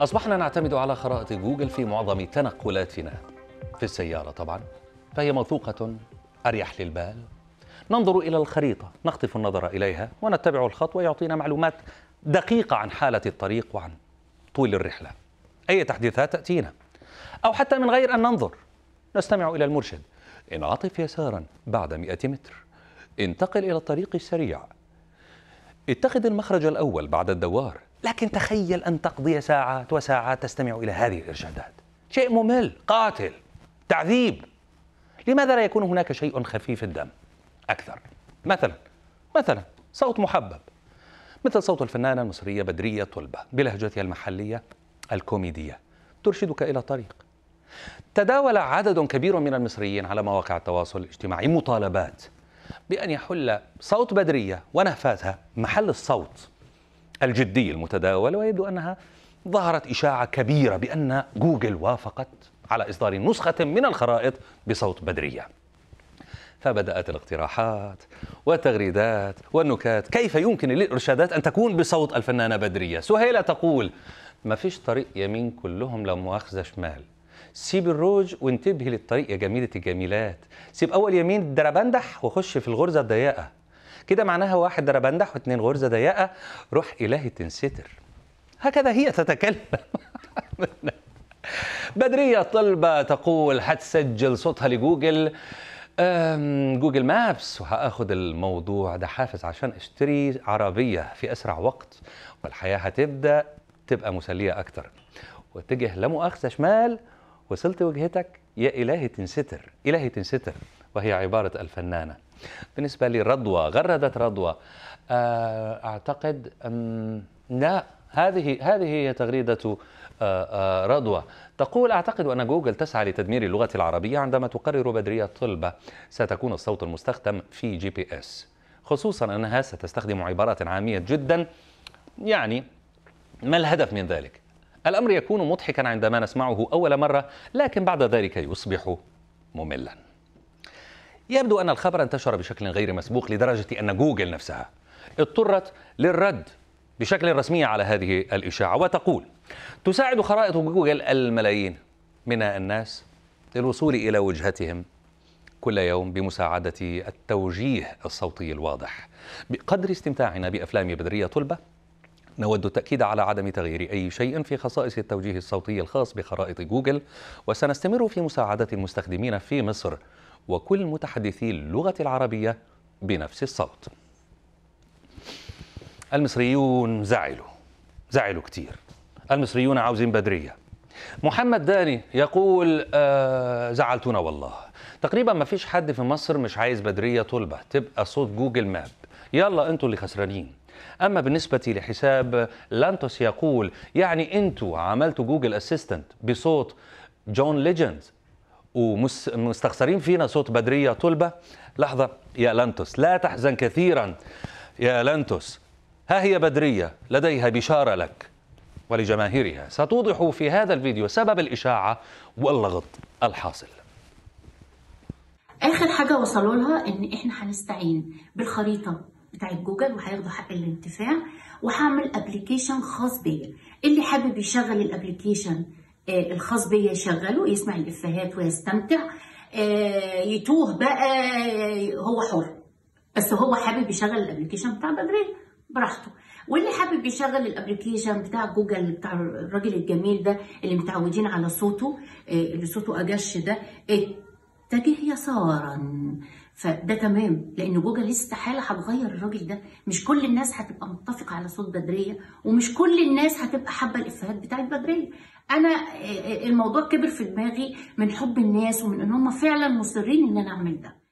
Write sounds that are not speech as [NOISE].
أصبحنا نعتمد على خرائط جوجل في معظم تنقلاتنا في السيارة طبعا فهي موثوقة أريح للبال ننظر إلى الخريطة نخطف النظر إليها ونتبع الخطوة يعطينا معلومات دقيقة عن حالة الطريق وعن طول الرحلة أي تحديثات تأتينا أو حتى من غير أن ننظر نستمع إلى المرشد انعطف يسارا بعد 100 متر انتقل إلى الطريق السريع اتخذ المخرج الأول بعد الدوار لكن تخيل أن تقضي ساعات وساعات تستمع إلى هذه الإرشادات شيء ممل قاتل تعذيب لماذا لا يكون هناك شيء خفيف الدم أكثر مثلا مثلا صوت محبب مثل صوت الفنانة المصرية بدرية طلبة بلهجتها المحلية الكوميدية ترشدك إلى طريق تداول عدد كبير من المصريين على مواقع التواصل الاجتماعي مطالبات بأن يحل صوت بدرية ونهفاتها محل الصوت الجدي المتداول ويبدو أنها ظهرت إشاعة كبيرة بأن جوجل وافقت على إصدار نسخة من الخرائط بصوت بدرية فبدأت الاقتراحات والتغريدات والنكات كيف يمكن للإرشادات أن تكون بصوت الفنانة بدرية سهيلة تقول ما فيش طريق يمين كلهم لو مؤاخذة شمال سيب الروج وانتبهي للطريق يا جميلة الجميلات سيب أول يمين الدربندح وخش في الغرزة الضيقة كده معناها واحد بندح واثنين غرزة ضيقة روح إلهي تنستر هكذا هي تتكلم [LAUGHS] بدرية طلبة تقول هتسجل صوتها لجوجل جوجل مابس وهاخد الموضوع ده حافز عشان اشتري عربية في أسرع وقت والحياة هتبدأ تبقى مسلية أكتر واتجه لمؤاخذة شمال وصلت وجهتك يا إلهي تنستر إلهي تنستر وهي عبارة الفنانة بالنسبة لرضوى غردت رضوى آه، أعتقد أن لا هذه هذه هي تغريدة آه، آه، رضوى تقول أعتقد أن جوجل تسعى لتدمير اللغة العربية عندما تقرر بدرية طلبة ستكون الصوت المستخدم في جي بي اس خصوصا أنها ستستخدم عبارات عامية جدا يعني ما الهدف من ذلك؟ الأمر يكون مضحكا عندما نسمعه أول مرة لكن بعد ذلك يصبح مملا يبدو أن الخبر انتشر بشكل غير مسبوق لدرجة أن جوجل نفسها اضطرت للرد بشكل رسمي على هذه الإشاعة وتقول تساعد خرائط جوجل الملايين من الناس للوصول إلى وجهتهم كل يوم بمساعدة التوجيه الصوتي الواضح بقدر استمتاعنا بأفلام بدرية طلبة نود التأكيد على عدم تغيير أي شيء في خصائص التوجيه الصوتي الخاص بخرائط جوجل وسنستمر في مساعدة المستخدمين في مصر وكل متحدثي اللغة العربية بنفس الصوت المصريون زعلوا زعلوا كتير المصريون عاوزين بدرية محمد داني يقول آه زعلتونا والله تقريبا ما فيش حد في مصر مش عايز بدرية طلبة تبقى صوت جوجل ماب يلا انتوا اللي خسرانين اما بالنسبه لحساب لانتوس يقول يعني انتوا عملتوا جوجل اسيستنت بصوت جون ليجند ومستخسرين فينا صوت بدرية طلبة لحظة يا لانتوس لا تحزن كثيرا يا لانتوس ها هي بدرية لديها بشارة لك ولجماهيرها ستوضح في هذا الفيديو سبب الإشاعة واللغط الحاصل آخر حاجة وصلوا لها إن إحنا هنستعين بالخريطة بتاعت جوجل وهياخدوا حق الانتفاع وهعمل ابلكيشن خاص بيا اللي حابب يشغل الابلكيشن آه، الخاص بيا يشغله يسمع الافيهات ويستمتع آه، يتوه بقى آه، هو حر بس هو حابب يشغل الابلكيشن بتاع بدريه براحته واللي حابب يشغل الابلكيشن بتاع جوجل بتاع الراجل الجميل ده اللي متعودين على صوته اللي صوته اجش ده اتجه يسارا فده تمام لان جوجل استحاله هتغير الراجل ده مش كل الناس هتبقى متفقه على صوت بدريه ومش كل الناس هتبقى حابه الافيهات بتاعت بدريه انا آه، آه، الموضوع كبر في دماغي من حب الناس ومن ان هم فعلا مصرين ان انا اعمل ده